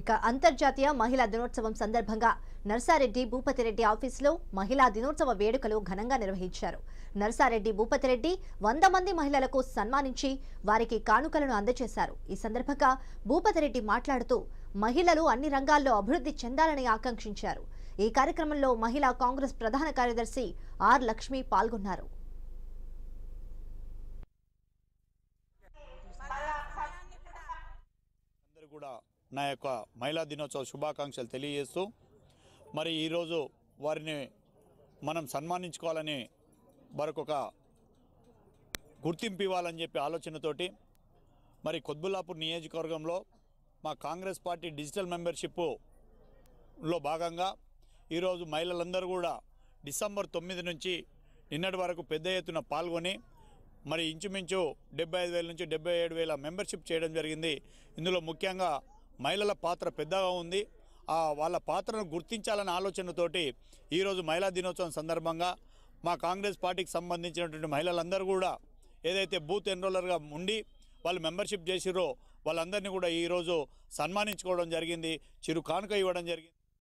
ఇక అంతర్జాతీయ మహిళా దినోత్సవం సందర్భంగా నర్సారెడ్డి భూపతిరెడ్డి ఆఫీసులో మహిళా దినోత్సవ వేడుకలు ఘనంగా నిర్వహించారు నర్సారెడ్డి భూపతిరెడ్డి వంద మంది మహిళలకు సన్మానించి వారికి కానుకలను అందజేశారు ఈ సందర్భంగా భూపతిరెడ్డి మాట్లాడుతూ మహిళలు అన్ని రంగాల్లో అభివృద్ధి చెందాలని ఆకాంక్షించారు ఈ కార్యక్రమంలో మహిళా కాంగ్రెస్ ప్రధాన కార్యదర్శి ఆర్ లక్ష్మి పాల్గొన్నారు నా యొక్క మహిళా దినోత్సవ శుభాకాంక్షలు తెలియజేస్తూ మరి ఈరోజు వారిని మనం సన్మానించుకోవాలని మరొక గుర్తింపు ఇవ్వాలని చెప్పి ఆలోచనతోటి మరి కొద్బుల్లాపూర్ నియోజకవర్గంలో మా కాంగ్రెస్ పార్టీ డిజిటల్ మెంబర్షిప్లో భాగంగా ఈరోజు మహిళలందరూ కూడా డిసెంబర్ తొమ్మిది నుంచి నిన్నటి వరకు పెద్ద ఎత్తున పాల్గొని మరి ఇంచుమించు డెబ్బై ఐదు వేల నుంచి డెబ్బై ఏడు వేల మెంబర్షిప్ చేయడం జరిగింది ఇందులో ముఖ్యంగా మహిళల పాత్ర పెద్దగా ఉంది వాళ్ళ పాత్రను గుర్తించాలనే ఆలోచనతోటి ఈరోజు మహిళా దినోత్సవం సందర్భంగా మా కాంగ్రెస్ పార్టీకి సంబంధించినటువంటి మహిళలందరూ కూడా ఏదైతే బూత్ ఎన్రోలర్గా ఉండి వాళ్ళు మెంబర్షిప్ చేసిరో వాళ్ళందరినీ కూడా ఈరోజు సన్మానించుకోవడం జరిగింది చిరు కానుక ఇవ్వడం జరిగింది